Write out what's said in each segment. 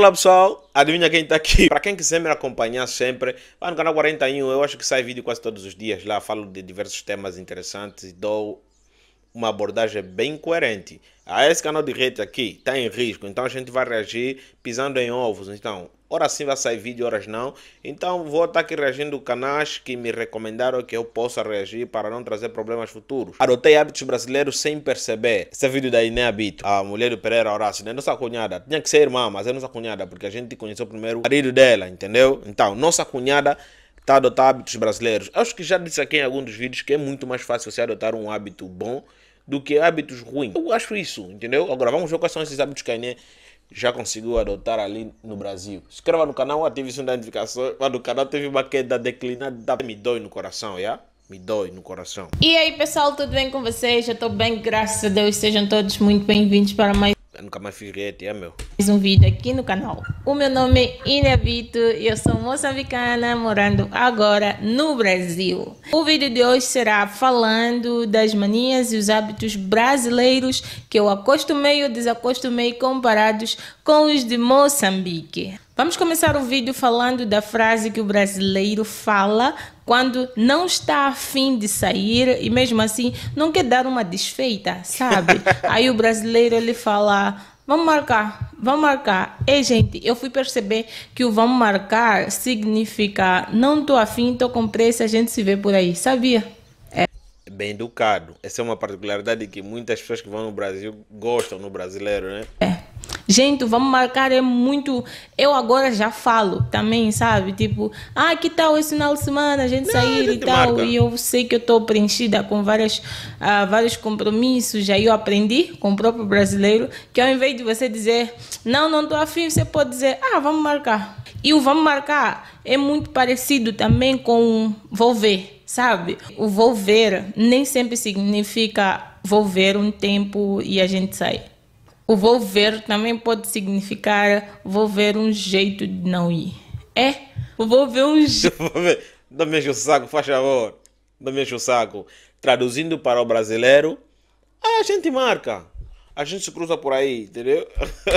Olá pessoal, adivinha quem está aqui? Para quem quiser me acompanhar sempre, no canal 41, eu acho que sai vídeo quase todos os dias lá, falo de diversos temas interessantes, dou uma abordagem bem coerente. Ah, esse canal de rede aqui está em risco, então a gente vai reagir pisando em ovos. Então, horas sim vai sair vídeo, horas não. Então, vou estar tá aqui reagindo canais que me recomendaram que eu possa reagir para não trazer problemas futuros. Adotei hábitos brasileiros sem perceber. Esse é vídeo da Iné Habito, a mulher do Pereira Horácio, né? Nossa cunhada. Tinha que ser irmã, mas é nossa cunhada, porque a gente conheceu primeiro o marido dela, entendeu? Então, nossa cunhada está a adotar hábitos brasileiros. Acho que já disse aqui em algum dos vídeos que é muito mais fácil você adotar um hábito bom do que hábitos ruins. Eu acho isso, entendeu? Agora vamos ver quais são esses hábitos que a Inê já conseguiu adotar ali no Brasil. Se inscreva no canal, ative o sininho da notificação. Mas o canal teve uma queda declinada. Me dói no coração, já? Me dói no coração. E aí, pessoal, tudo bem com vocês? Eu estou bem, graças a Deus. Sejam todos muito bem-vindos para mais nunca mais fiz react, é meu. Mais um vídeo aqui no canal. O meu nome é Ilha e eu sou moçambicana morando agora no Brasil. O vídeo de hoje será falando das manias e os hábitos brasileiros que eu acostumei ou desacostumei comparados com os de Moçambique. Vamos começar o vídeo falando da frase que o brasileiro fala quando não está afim de sair e mesmo assim não quer dar uma desfeita, sabe? Aí o brasileiro ele fala. Vamos marcar, vamos marcar. E gente, eu fui perceber que o vamos marcar significa não tô afim, tô com pressa, a gente se vê por aí, sabia? É. Bem educado. Essa é uma particularidade que muitas pessoas que vão no Brasil gostam no brasileiro, né? É. Gente, vamos marcar é muito. Eu agora já falo também, sabe? Tipo, ah, que tal esse final de semana a gente não, sair a gente e tal. Marca. E eu sei que eu estou preenchida com várias, uh, vários compromissos. Aí eu aprendi com o próprio brasileiro que ao invés de você dizer, não, não estou afim, você pode dizer, ah, vamos marcar. E o vamos marcar é muito parecido também com vou ver, sabe? O vou ver nem sempre significa vou ver um tempo e a gente sai o vou ver também pode significar vou ver um jeito de não ir. É, vou ver um jeito. não mexa o saco, faz favor. Não mexa o saco. Traduzindo para o brasileiro, a gente marca a gente se cruza por aí, entendeu?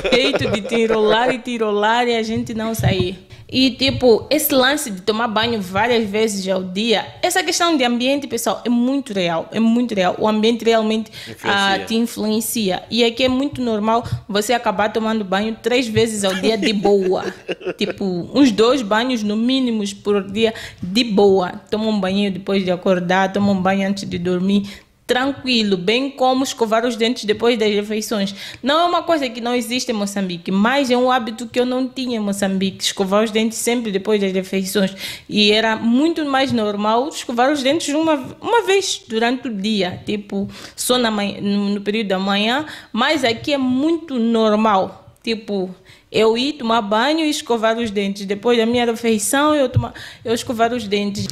Feito de tirolar e tirolar e a gente não sair. E, tipo, esse lance de tomar banho várias vezes ao dia, essa questão de ambiente, pessoal, é muito real. É muito real. O ambiente realmente ah, influencia. Uh, te influencia. E aqui é muito normal você acabar tomando banho três vezes ao dia de boa. tipo, uns dois banhos no mínimo por dia de boa. Toma um banho depois de acordar, toma um banho antes de dormir tranquilo, bem como escovar os dentes depois das refeições. Não é uma coisa que não existe em Moçambique, mas é um hábito que eu não tinha em Moçambique, escovar os dentes sempre depois das refeições. E era muito mais normal escovar os dentes uma, uma vez durante o dia, tipo só na manhã, no, no período da manhã, mas aqui é muito normal. Tipo, eu ir tomar banho e escovar os dentes. Depois da minha refeição, eu, tomar, eu escovar os dentes.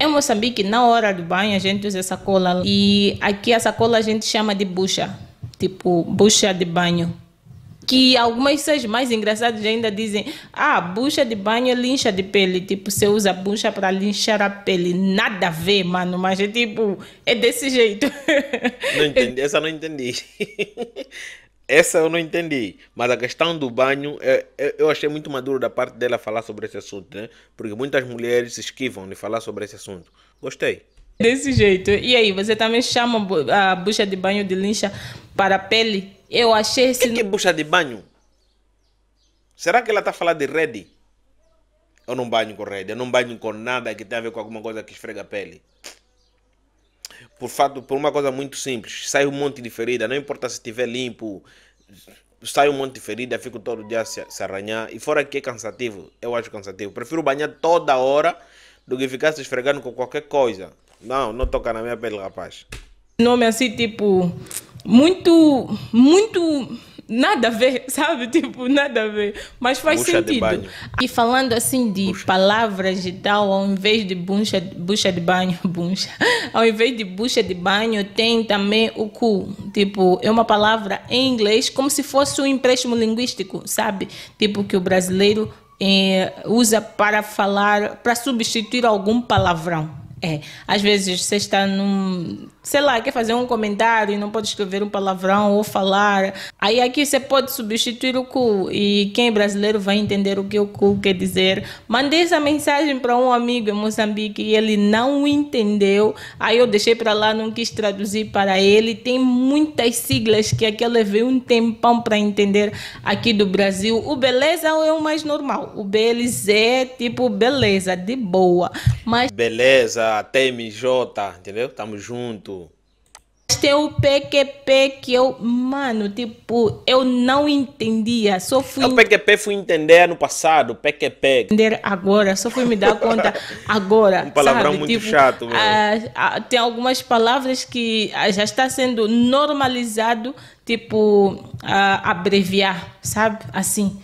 Em Moçambique, na hora do banho, a gente usa essa cola E aqui a sacola a gente chama de bucha tipo bucha de banho. Que algumas coisas mais engraçadas ainda dizem: ah, bucha de banho é lincha de pele. Tipo, você usa bucha para linchar a pele. Nada a ver, mano. Mas é tipo, é desse jeito. Não entendi, essa não entendi. Essa eu não entendi, mas a questão do banho, é, é, eu achei muito maduro da parte dela falar sobre esse assunto, né? Porque muitas mulheres se esquivam de falar sobre esse assunto. Gostei. Desse jeito. E aí, você também chama a bucha de banho de lincha para a pele? Eu achei esse. O que, é bucha de banho? Será que ela está falando de rede? Eu não banho com rede, eu não banho com nada que tenha a ver com alguma coisa que esfrega a pele por fato por uma coisa muito simples sai um monte de ferida não importa se estiver limpo sai um monte de ferida fico todo dia se, se arranhar e fora que é cansativo eu acho cansativo prefiro banhar toda hora do que ficar se esfregando com qualquer coisa não não toca na minha pele rapaz nome assim tipo muito muito nada a ver, sabe? Tipo, nada a ver. Mas faz bucha sentido. E falando assim de bucha. palavras e tal, ao invés de bucha, bucha de banho, bucha, ao invés de bucha de banho, tem também o cu. Tipo, é uma palavra em inglês como se fosse um empréstimo linguístico, sabe? Tipo, que o brasileiro eh, usa para falar, para substituir algum palavrão é, às vezes você está num, sei lá, quer fazer um comentário e não pode escrever um palavrão ou falar. Aí aqui você pode substituir o cu e quem é brasileiro vai entender o que o cu quer dizer. Mandei essa mensagem para um amigo em Moçambique e ele não entendeu. Aí eu deixei para lá, não quis traduzir para ele. Tem muitas siglas que aqui eu levei um tempão para entender aqui do Brasil. O beleza é o mais normal. O BLZ é tipo beleza, de boa. Mas... Beleza, TMJ, entendeu? Tamo junto. Mas tem o PQP que eu, mano, tipo, eu não entendia. Só fui. É o PQP fui entender no passado, o PQP. Entender agora, só fui me dar conta agora. um palavrão sabe? muito tipo, chato, mano. Ah, ah, tem algumas palavras que ah, já está sendo normalizado, tipo, ah, abreviar, sabe? Assim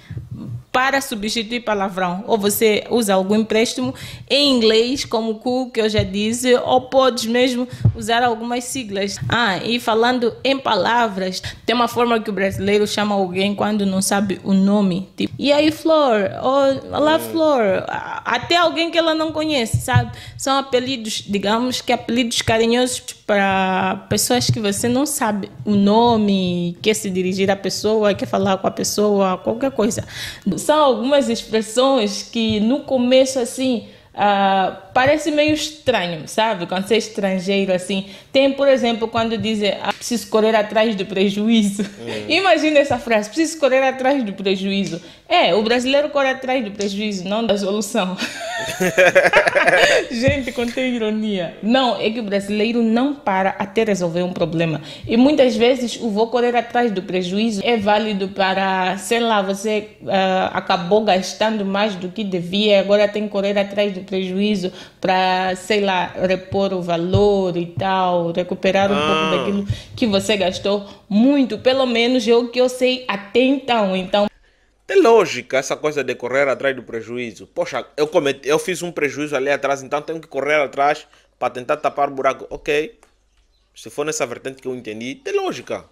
para substituir palavrão. Ou você usa algum empréstimo em inglês, como cool, que eu já disse, ou podes mesmo usar algumas siglas. Ah, e falando em palavras, tem uma forma que o brasileiro chama alguém quando não sabe o nome. Tipo, e aí, Flor? Ou, Olá, é. Flor. Até alguém que ela não conhece, sabe? São apelidos, digamos que apelidos carinhosos para pessoas que você não sabe o nome, quer se dirigir à pessoa, quer falar com a pessoa, qualquer coisa são algumas expressões que no começo assim. Uh, parece meio estranho, sabe? Quando você é estrangeiro, assim. Tem, por exemplo, quando dizem ah, preciso correr atrás do prejuízo. É. Imagina essa frase: preciso correr atrás do prejuízo. É, o brasileiro corre atrás do prejuízo, não da solução. Gente, contém ironia. Não, é que o brasileiro não para até resolver um problema. E muitas vezes o vou correr atrás do prejuízo é válido para, sei lá, você uh, acabou gastando mais do que devia, agora tem que correr atrás do prejuízo para, sei lá, repor o valor e tal, recuperar um ah. pouco daquilo que você gastou muito, pelo menos é o que eu sei até então. Então, tem lógica essa coisa de correr atrás do prejuízo. Poxa, eu cometi, eu fiz um prejuízo ali atrás, então tenho que correr atrás para tentar tapar o buraco. OK. Se for nessa vertente que eu entendi, tem lógica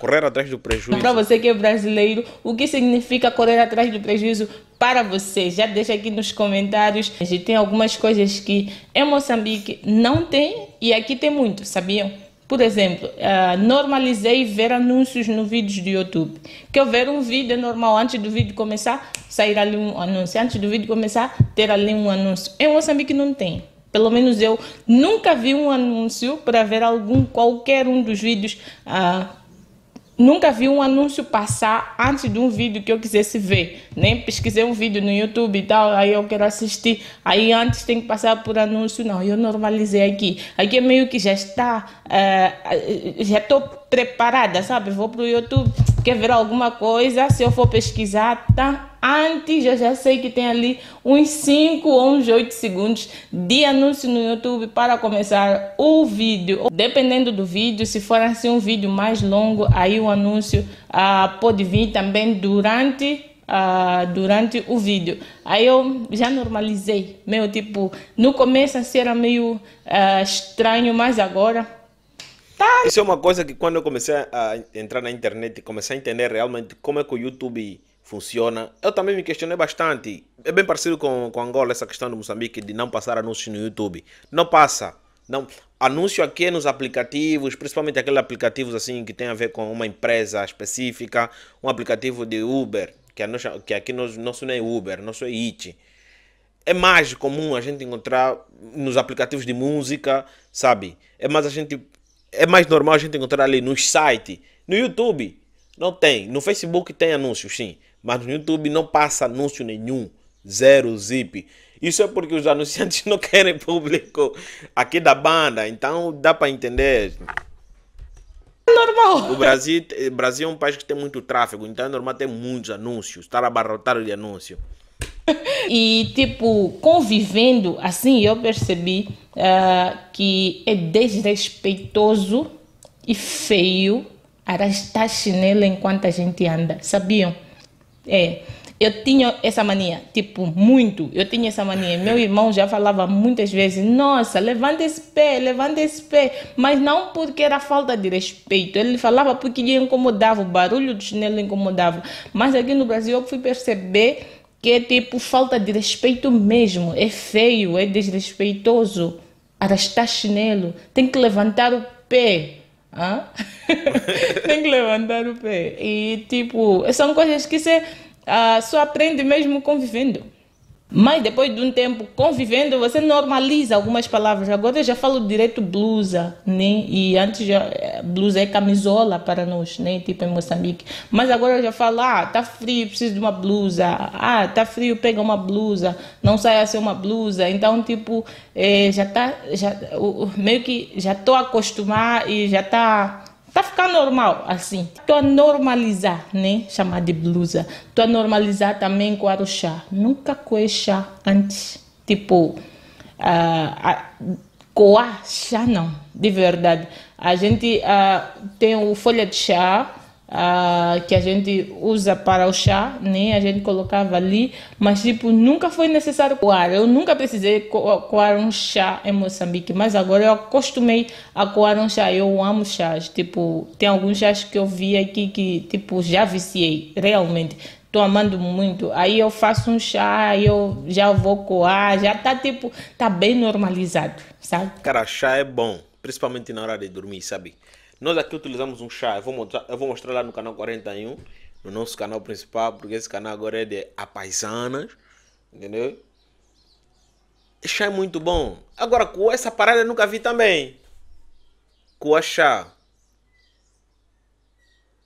correr atrás do prejuízo. Para você que é brasileiro, o que significa correr atrás do prejuízo? para você. Já deixa aqui nos comentários. A gente tem algumas coisas que em Moçambique não tem e aqui tem muito, sabiam? Por exemplo, uh, normalizei ver anúncios no vídeos do YouTube. Que eu ver um vídeo é normal antes do vídeo começar, sair ali um anúncio. Antes do vídeo começar, ter ali um anúncio. Em Moçambique não tem. Pelo menos eu nunca vi um anúncio para ver algum qualquer um dos vídeos uh, Nunca vi um anúncio passar antes de um vídeo que eu quisesse ver. Nem pesquisei um vídeo no YouTube e tal, aí eu quero assistir. Aí antes tem que passar por anúncio. Não, eu normalizei aqui. Aqui é meio que já está. É, é, já estou preparada, sabe? Vou para o YouTube, quer ver alguma coisa. Se eu for pesquisar, tá? antes, eu já sei que tem ali uns 5 ou uns 8 segundos de anúncio no YouTube para começar o vídeo. Dependendo do vídeo, se for assim um vídeo mais longo, aí o anúncio ah, pode vir também durante Uh, durante o vídeo. Aí eu já normalizei, meu tipo, no começo assim era meio uh, estranho, mas agora. Tá. Isso é uma coisa que quando eu comecei a entrar na internet, comecei a entender realmente como é que o YouTube funciona. Eu também me questionei bastante. É bem parecido com, com Angola, essa questão do Moçambique de não passar anúncios no YouTube. Não passa. Não, anúncio aqui nos aplicativos, principalmente aqueles aplicativos assim que tem a ver com uma empresa específica, um aplicativo de Uber, que, a que aqui nos nosso não é Uber, nosso é IT. É mais comum a gente encontrar nos aplicativos de música, sabe? É mais a gente é mais normal a gente encontrar ali nos sites, no YouTube não tem, no Facebook tem anúncios, sim, mas no YouTube não passa anúncio nenhum. Zero zip. Isso é porque os anunciantes não querem público aqui da banda. Então dá para entender. Normal. O Brasil, o Brasil é um país que tem muito tráfego, então é normal ter muitos anúncios, estar abarrotado de anúncio. E, tipo, convivendo assim, eu percebi uh, que é desrespeitoso e feio arrastar chinelo enquanto a gente anda. Sabiam? É. Eu tinha essa mania, tipo, muito. Eu tinha essa mania. Meu irmão já falava muitas vezes: Nossa, levanta esse pé, levanta esse pé. Mas não porque era falta de respeito. Ele falava porque lhe incomodava, o barulho do chinelo incomodava. Mas aqui no Brasil eu fui perceber que é tipo falta de respeito mesmo. É feio, é desrespeitoso. Arrastar chinelo, tem que levantar o pé. Ah? tem que levantar o pé. E tipo, são coisas que você ah, só aprende mesmo convivendo. Mas depois de um tempo convivendo, você normaliza algumas palavras. Agora eu já falo direito blusa, né? E antes já, eh, blusa é camisola para nós, né? Tipo em Moçambique. Mas agora eu já falo, ah, tá frio, preciso de uma blusa. Ah, tá frio, pega uma blusa. Não sai a ser uma blusa. Então, tipo, é, já tá, já, meio que já tô acostumado e já tá tá ficar normal, assim. Tô a normalizar, né? Chamar de blusa. Tô a normalizar também com o chá. Nunca coei chá antes. Tipo, uh, coar chá não, de verdade. A gente uh, tem o folha de chá, que a gente usa para o chá, né? A gente colocava ali, mas tipo, nunca foi necessário coar. Eu nunca precisei co coar um chá em Moçambique, mas agora eu acostumei a coar um chá. Eu amo chás, tipo, tem alguns chás que eu vi aqui que, tipo, já viciei, realmente. Tô amando muito. Aí eu faço um chá, eu já vou coar, já tá tipo, tá bem normalizado, sabe? Cara, chá é bom, principalmente na hora de dormir, sabe? Nós aqui utilizamos um chá, eu vou, mostrar, eu vou mostrar lá no canal 41, no nosso canal principal, porque esse canal agora é de apaisanas, entendeu? Chá é muito bom. Agora, com essa parada eu nunca vi também. Com chá.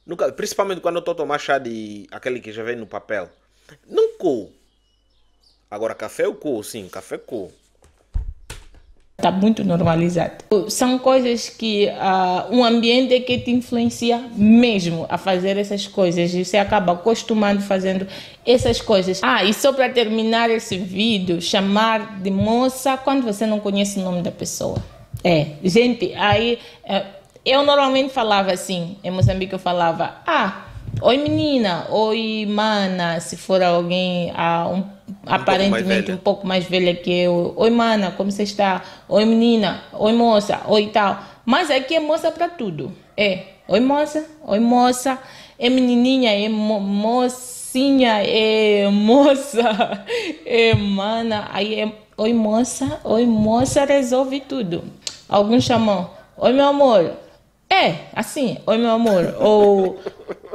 Nunca, principalmente quando eu estou a tomar chá de aquele que já vem no papel. Não cu. Agora, café eu cu, sim, café cu está muito normalizado. São coisas que uh, um ambiente é que te influencia mesmo a fazer essas coisas e você acaba acostumando fazendo essas coisas. Ah, e só para terminar esse vídeo, chamar de moça quando você não conhece o nome da pessoa. É, gente, aí é, eu normalmente falava assim, em é Moçambique eu falava, ah, oi menina, oi mana, se for alguém, ah, um aparentemente um pouco mais velha que eu. Oi, mana, como você está? Oi, menina. Oi, moça. Oi, tal. Mas aqui é moça para tudo. É. Oi, moça. Oi, moça. É menininha, é mo mocinha, é moça, é mana. Aí é oi, moça. Oi, moça resolve tudo. Alguns chamam. Oi, meu amor. É, assim, oi meu amor, ou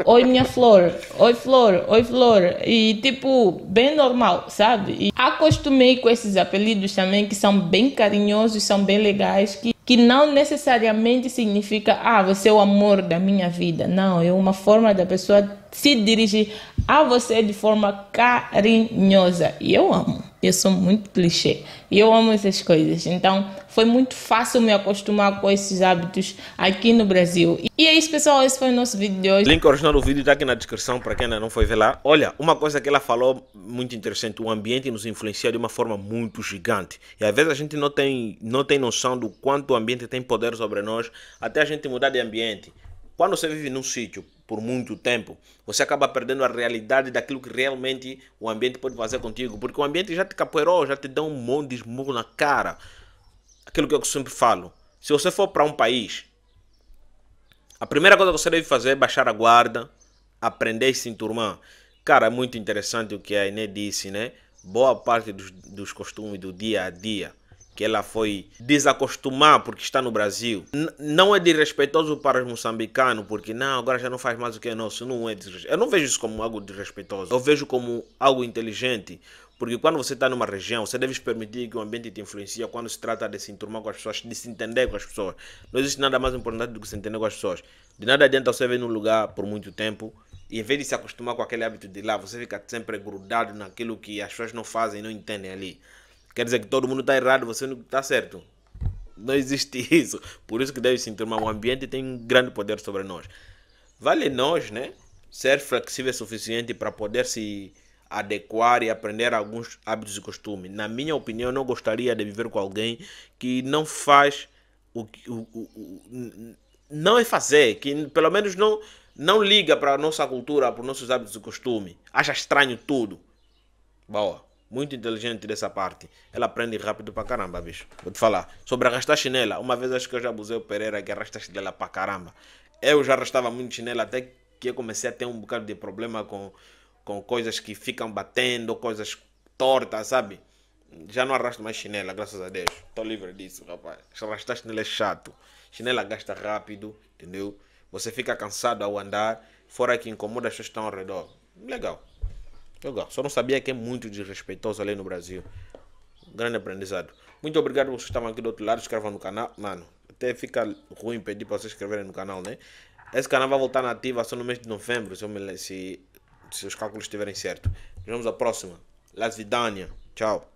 oi minha flor, oi flor, oi flor, e tipo, bem normal, sabe? E acostumei com esses apelidos também que são bem carinhosos, são bem legais, que, que não necessariamente significa, ah, você é o amor da minha vida. Não, é uma forma da pessoa se dirigir a você de forma carinhosa, e eu amo. Eu sou muito clichê e eu amo essas coisas. Então, foi muito fácil me acostumar com esses hábitos aqui no Brasil. E é isso, pessoal. Esse foi o nosso vídeo de hoje. Link original do vídeo está aqui na descrição para quem ainda não foi ver lá. Olha, uma coisa que ela falou muito interessante: o ambiente nos influencia de uma forma muito gigante. E às vezes a gente não tem, não tem noção do quanto o ambiente tem poder sobre nós até a gente mudar de ambiente. Quando você vive num sítio, por muito tempo. Você acaba perdendo a realidade daquilo que realmente o ambiente pode fazer contigo, porque o ambiente já te capoeirou, já te dá um monte de esmurro na cara. Aquilo que eu sempre falo. Se você for para um país, a primeira coisa que você deve fazer é baixar a guarda, aprender a se enturmar. Cara, é muito interessante o que a Inê disse, né? Boa parte dos, dos costumes do dia a dia que ela foi desacostumar porque está no Brasil. N não é desrespeitoso para os moçambicanos, porque não, agora já não faz mais o que é nosso, não é Eu não vejo isso como algo desrespeitoso, eu vejo como algo inteligente. Porque quando você está numa região, você deve permitir que o ambiente te influencie quando se trata de se enturmar com as pessoas, de se entender com as pessoas. Não existe nada mais importante do que se entender com as pessoas. De nada adianta você vir num lugar por muito tempo e em vez de se acostumar com aquele hábito de lá, você fica sempre grudado naquilo que as pessoas não fazem, não entendem ali. Quer dizer que todo mundo está errado, você não está certo. Não existe isso. Por isso que deve se enturmar. O ambiente tem um grande poder sobre nós. Vale nós, né? Ser flexível o suficiente para poder se adequar e aprender alguns hábitos e costumes. Na minha opinião, eu não gostaria de viver com alguém que não faz o que. O, o, o, não é fazer, que pelo menos não, não liga para a nossa cultura, para os nossos hábitos e costumes. Acha estranho tudo. Boa. Muito inteligente dessa parte. Ela aprende rápido pra caramba, bicho. Vou te falar. Sobre arrastar chinela. Uma vez acho que eu já abusei o Pereira que arrasta chinela pra caramba. Eu já arrastava muito chinela até que eu comecei a ter um bocado de problema com, com coisas que ficam batendo, coisas tortas, sabe? Já não arrasto mais chinela, graças a Deus. Estou livre disso, rapaz. Arrastar chinela é chato. Chinela gasta rápido, entendeu? Você fica cansado ao andar, fora que incomoda as pessoas que estão ao redor. Legal. Eu só não sabia que é muito desrespeitoso ali no Brasil. Grande aprendizado. Muito obrigado vocês que estão aqui do outro lado. Escrevam no canal. Mano, até fica ruim pedir para vocês se inscreverem no canal, né? Esse canal vai voltar na ativa só no mês de novembro, se, se, se os cálculos estiverem certos. Vamos à próxima. Las Tchau.